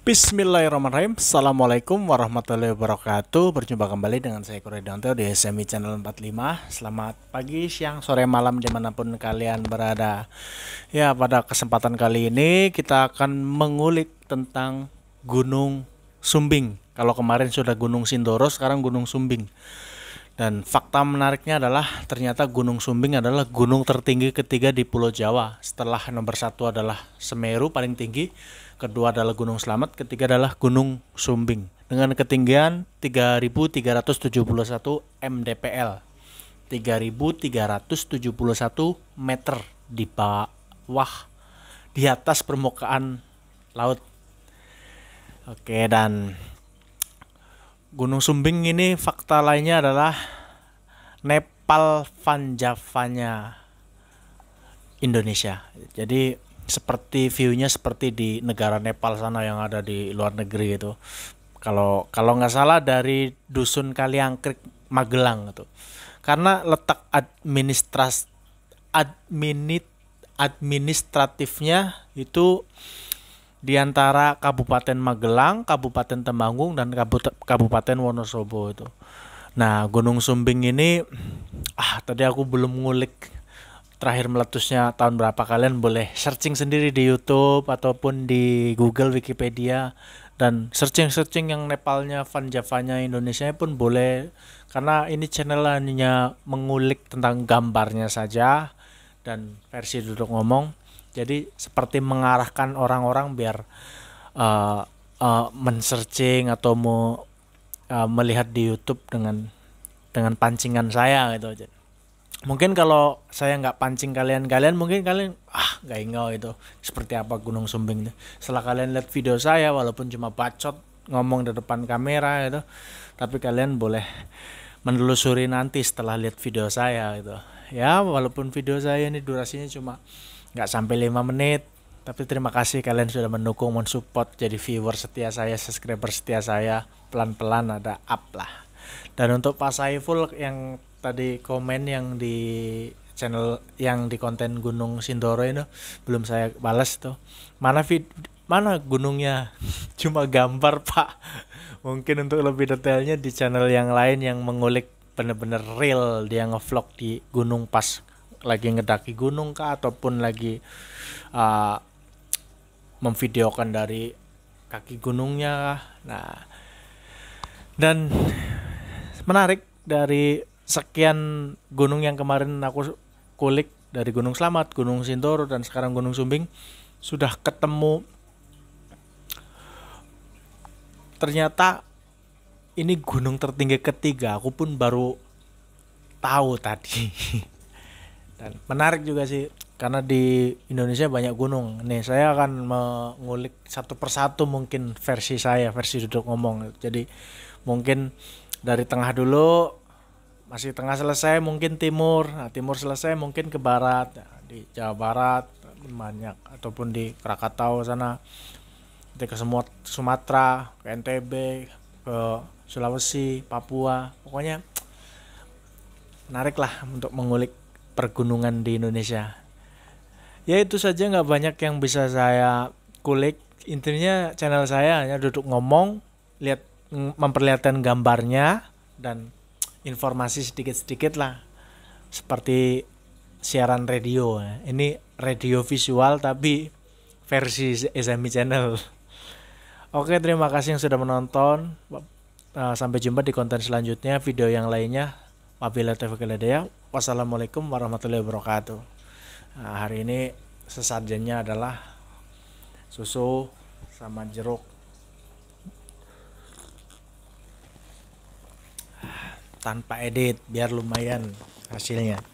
Bismillahirrahmanirrahim Assalamualaikum warahmatullahi wabarakatuh Berjumpa kembali dengan saya Kure Danto di SMI Channel 45 Selamat pagi, siang, sore, malam dimanapun kalian berada Ya pada kesempatan kali ini kita akan mengulik tentang Gunung Sumbing Kalau kemarin sudah Gunung Sindoro sekarang Gunung Sumbing dan fakta menariknya adalah ternyata Gunung Sumbing adalah gunung tertinggi ketiga di Pulau Jawa. Setelah nomor satu adalah Semeru paling tinggi, kedua adalah Gunung Selamat, ketiga adalah Gunung Sumbing. Dengan ketinggian 3.371 mdpl, 3.371 meter di bawah, di atas permukaan laut. Oke, dan Gunung Sumbing ini fakta lainnya adalah Nepal Javanya Indonesia. Jadi seperti viewnya seperti di negara Nepal sana yang ada di luar negeri itu. Kalau kalau nggak salah dari dusun Kaliangkrik Magelang itu. Karena letak administras administratifnya itu di antara Kabupaten Magelang, Kabupaten Temanggung dan Kabupaten Wonosobo itu. Nah, Gunung Sumbing ini ah tadi aku belum ngulik terakhir meletusnya tahun berapa kalian boleh searching sendiri di YouTube ataupun di Google Wikipedia dan searching-searching yang Nepalnya, Van Javanya, Indonesia pun boleh karena ini channel hanya mengulik tentang gambarnya saja dan versi duduk ngomong jadi seperti mengarahkan orang-orang biar uh, uh, men-searching atau mau uh, melihat di YouTube dengan dengan pancingan saya gitu aja mungkin kalau saya nggak pancing kalian kalian mungkin kalian ah nggak ingat itu seperti apa Gunung Sumbing itu setelah kalian lihat video saya walaupun cuma bacot ngomong di depan kamera gitu, tapi kalian boleh menelusuri nanti setelah lihat video saya gitu ya walaupun video saya ini durasinya cuma nggak sampai 5 menit tapi terima kasih kalian sudah mendukung mensupport jadi viewer setia saya subscriber setia saya pelan-pelan ada up lah dan untuk Pak Saiful yang tadi komen yang di channel yang di konten Gunung Sindoro itu belum saya balas tuh mana vid mana gunungnya cuma gambar pak mungkin untuk lebih detailnya di channel yang lain yang mengulik bener-bener real dia ngevlog di gunung pas lagi ngedaki gunung kah ataupun lagi uh, memvideokan dari kaki gunungnya kah. Nah, dan menarik dari sekian gunung yang kemarin aku kulik dari Gunung Selamat, Gunung Sindoro dan sekarang Gunung Sumbing sudah ketemu ternyata ini gunung tertinggi ketiga aku pun baru tahu tadi Dan menarik juga sih karena di Indonesia banyak gunung. Nih saya akan mengulik satu persatu mungkin versi saya versi duduk ngomong. Jadi mungkin dari tengah dulu masih tengah selesai mungkin timur, nah, timur selesai mungkin ke barat nah, di Jawa Barat banyak ataupun di Krakatau sana nanti ke semua Sumatera, ke NTB, ke Sulawesi, Papua, pokoknya menarik lah untuk mengulik pergunungan di Indonesia. Ya itu saja nggak banyak yang bisa saya kulik. Intinya channel saya hanya duduk ngomong, lihat memperlihatkan gambarnya dan informasi sedikit-sedikit lah. Seperti siaran radio. Ini radio visual tapi versi SMI e channel. Oke, terima kasih yang sudah menonton. Eh, sampai jumpa di konten selanjutnya, video yang lainnya. Wabillahi taufiq Wassalamualaikum warahmatullahi wabarakatuh. Nah, hari ini sesajennya adalah susu sama jeruk. Tanpa edit biar lumayan hasilnya.